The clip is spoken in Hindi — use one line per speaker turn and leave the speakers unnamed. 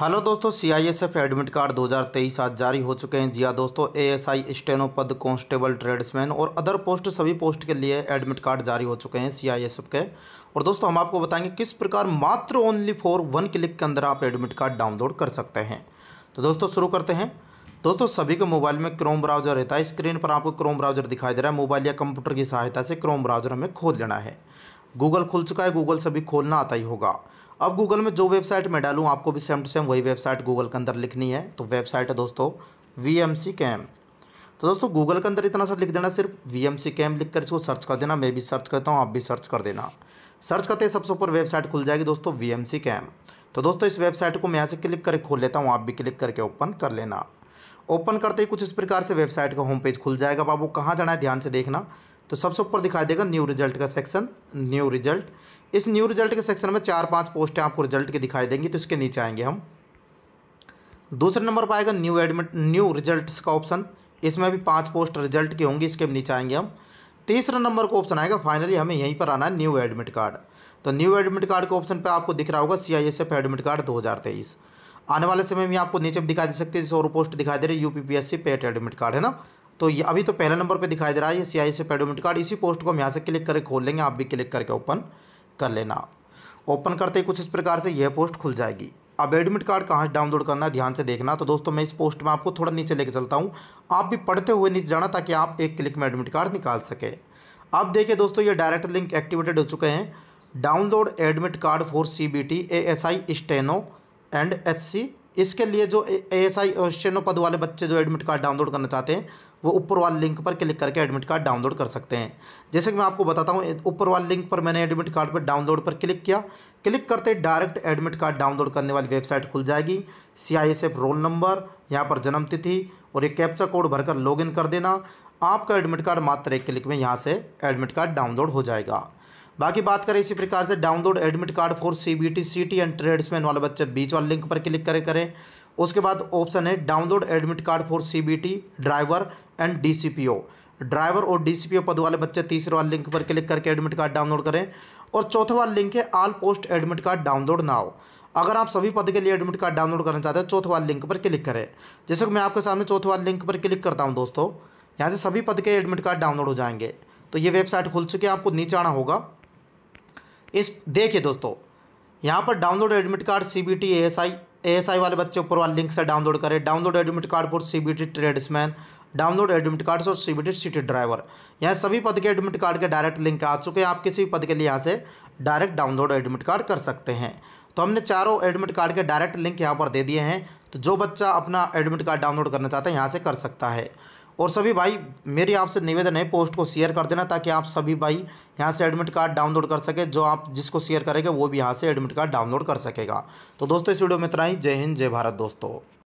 हेलो दोस्तों सीआईएसएफ एडमिट कार्ड 2023 आज जारी हो चुके हैं जिया हाँ दोस्तों एएसआई स्टेनो पद कांस्टेबल ट्रेड्समैन और अदर पोस्ट सभी पोस्ट के लिए एडमिट कार्ड जारी हो चुके हैं सीआईएसएफ के और दोस्तों हम आपको बताएंगे किस प्रकार मात्र ओनली फॉर वन क्लिक के अंदर आप एडमिट कार्ड डाउनलोड कर सकते हैं तो दोस्तों शुरू करते हैं दोस्तों सभी के मोबाइल में क्रोम ब्राउजर रहता है स्क्रीन पर आपको क्रोम ब्राउजर दिखाई दे रहा है मोबाइल या कंप्यूटर की सहायता से क्रोम ब्राउजर हमें खोल लेना है गूगल खुल चुका है गूगल से भी खोलना आता ही होगा अब गूगल में जो वेबसाइट मैं डालूँ आपको भी सेम टू सेम वही वेबसाइट गूगल के अंदर लिखनी है तो वेबसाइट है दोस्तों वी एम सी कैम तो दोस्तों गूगल के अंदर इतना सा लिख देना सिर्फ वी एम सी कैम लिख कर इसको सर्च कर देना मैं भी सर्च करता हूँ आप भी सर्च कर देना सर्च करते ही सबसे ऊपर वेबसाइट खुल जाएगी दोस्तों वी एम सी कैम तो दोस्तों इस वेबसाइट को मैं यहाँ से क्लिक करके खोल लेता हूँ आप भी क्लिक करके ओपन कर लेना ओपन करते ही कुछ इस प्रकार से वेबसाइट का होम पेज खुल जाएगा अब आपको कहाँ जाना है ध्यान से देखना तो सबसे ऊपर दिखाई देगा न्यू रिजल्ट का सेक्शन न्यू रिजल्ट इस न्यू रिजल्ट के सेक्शन में चार पांच पोस्टें आपको रिजल्ट के दिखाई देंगी तो इसके नीचे आएंगे हम दूसरे नंबर पर आएगा न्यू एडमिट न्यू रिजल्ट का ऑप्शन इसमें भी पांच पोस्ट रिजल्ट की होंगी इसके नीचे आएंगे हम तीसरा नंबर का ऑप्शन आएगा फाइनली हमें यहीं पर आना है न्यू एडमिट कार्ड तो न्यू एडमिट कार्ड के ऑप्शन पर आपको दिख रहा होगा C I S F admit card दो हज़ार तेईस आने वाले समय में आपको नीचे दिखाई दे सकते हैं और पोस्ट दिखाई दे रही है यू पेट एडमिट कार्ड है ना तो ये अभी तो पहले नंबर पे दिखाई दे रहा है ये आई से एडमिट कार्ड इसी पोस्ट को हम यहाँ से क्लिक करके खोल लेंगे आप भी क्लिक करके ओपन कर लेना ओपन करते ही कुछ इस प्रकार से यह पोस्ट खुल जाएगी अब एडमिट कार्ड कहाँ से डाउनलोड करना है ध्यान से देखना तो दोस्तों मैं इस पोस्ट में आपको थोड़ा नीचे लेके चलता हूँ आप भी पढ़ते हुए नीचे जाना ताकि आप एक क्लिक में एडमिट कार्ड निकाल सके अब देखिए दोस्तों ये डायरेक्ट लिंक एक्टिवेटेड हो चुके हैं download admit card for C B T A S I steno and H C इसके लिए जो ए एस आई स्टेनो पद वाले बच्चे जो एडमिट कार्ड डाउनलोड करना चाहते हैं वो ऊपर वाले लिंक पर क्लिक करके एडमिट कार्ड डाउनलोड कर सकते हैं जैसे कि मैं आपको बताता हूँ ऊपर वाले लिंक पर मैंने एडमिट कार्ड पर डाउनलोड पर क्लिक किया क्लिक करते ही डायरेक्ट एडमिट कार्ड डाउनलोड करने वाली वेबसाइट खुल जाएगी सी रोल नंबर यहाँ पर जन्म तिथि और एक कैप्चा कोड भरकर इन कर देना आपका एडमिट कार्ड मात्र एक क्लिक में यहाँ से एडमिट कार्ड डाउनलोड हो जाएगा बाकी बात करें इसी प्रकार से download admit card for C B T C T and tradesman वाले बच्चे बीच वाले लिंक पर क्लिक करें करें उसके बाद ऑप्शन है download admit card for C B T driver and DCPO driver और डीसीपीओ पद वाले बच्चे तीसरे वाले लिंक पर क्लिक करके एडमिट कार्ड डाउनलोड करें और चौथे वाला लिंक है all post admit card download ना हो अगर आप सभी पद के लिए एडमिट कार्ड डाउनलोड करना चाहते हैं चौथे वाले लिंक पर क्लिक करें जैसे कि मैं आपके सामने चौथे वाले लिंक पर क्लिक करता हूँ दोस्तों यहाँ से सभी पद के एडमिट कार्ड डाउनलोड हो जाएंगे तो ये वेबसाइट खुल चुकी है आपको नीचे आना होगा इस देखिए दोस्तों यहाँ पर download admit card C B T S I वाले बच्चे ऊपर वाले लिंक से डाउनलोड करें download admit card for C B T tradesman download admit card और सीबीटी सीटी ड्राइवर यहाँ सभी पद के एडमिट कार्ड के डायरेक्ट लिंक आ चुके हैं आप किसी भी पद के लिए यहाँ से डायरेक्ट डाउनलोड एडमिट कार्ड कर सकते हैं तो हमने चारों एडमिट कार्ड के डायरेक्ट लिंक यहाँ पर दे दिए हैं तो जो बच्चा अपना एडमिट कार्ड डाउनलोड करना चाहता है यहाँ से कर सकता है और सभी भाई मेरी आपसे निवेदन है पोस्ट को शेयर कर देना ताकि आप सभी भाई यहाँ से एडमिट कार्ड डाउनलोड कर सके जो आप जिसको शेयर करेंगे वो भी यहाँ से एडमिट कार्ड डाउनलोड कर सकेगा तो दोस्तों इस वीडियो में इतना ही जय हिंद जय भारत दोस्तों